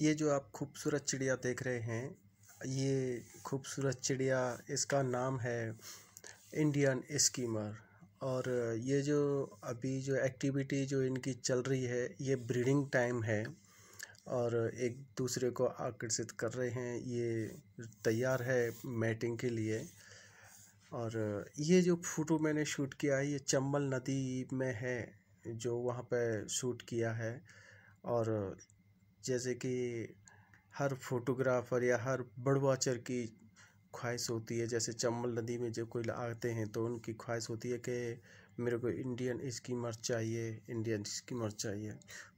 ये जो आप खूबसूरत चिड़िया देख रहे हैं ये खूबसूरत चिड़िया इसका नाम है इंडियन स्कीमर और ये जो अभी जो एक्टिविटी जो इनकी चल रही है ये ब्रीडिंग टाइम है और एक दूसरे को आकर्षित कर रहे हैं ये तैयार है मैटिंग के लिए और ये जो फ़ोटो मैंने शूट किया है ये चंबल नदी में है जो वहाँ पे शूट किया है और जैसे कि हर फोटोग्राफर या हर बर्ड वॉचर की ख्वाहिश होती है जैसे चंबल नदी में जो कोई आते हैं तो उनकी ख्वाहिश होती है कि मेरे को इंडियन स्कीमर चाहिए इंडियन स्कीमर चाहिए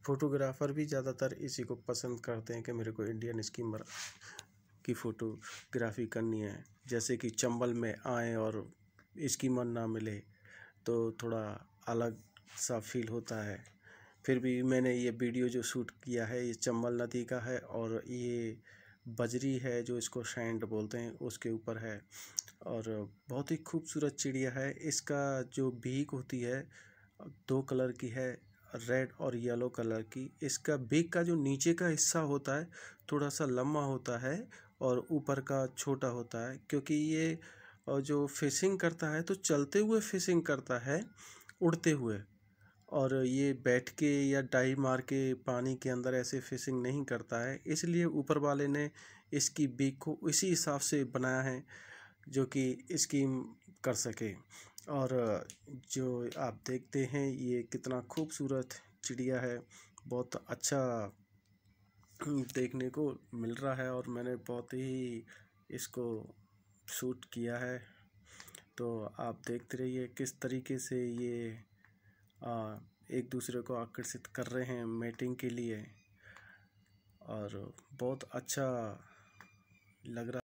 फोटोग्राफर भी ज़्यादातर इसी को पसंद करते हैं कि मेरे को इंडियन स्कीमर की फ़ोटोग्राफी करनी है जैसे कि चंबल में आए और स्कीमर ना मिले तो थोड़ा अलग सा फील होता है फिर भी मैंने ये वीडियो जो शूट किया है ये चंबल नदी का है और ये बजरी है जो इसको शैंड बोलते हैं उसके ऊपर है और बहुत ही खूबसूरत चिड़िया है इसका जो बीक होती है दो कलर की है रेड और येलो कलर की इसका बीक का जो नीचे का हिस्सा होता है थोड़ा सा लम्बा होता है और ऊपर का छोटा होता है क्योंकि ये जो फिशिंग करता है तो चलते हुए फिशिंग करता है उड़ते हुए और ये बैठ के या डाई मार के पानी के अंदर ऐसे फिशिंग नहीं करता है इसलिए ऊपर वाले ने इसकी बीक को इसी हिसाब से बनाया है जो कि इसकी कर सके और जो आप देखते हैं ये कितना खूबसूरत चिड़िया है बहुत अच्छा देखने को मिल रहा है और मैंने बहुत ही इसको शूट किया है तो आप देखते रहिए किस तरीके से ये एक दूसरे को आकर्षित कर रहे हैं मेटिंग के लिए और बहुत अच्छा लग रहा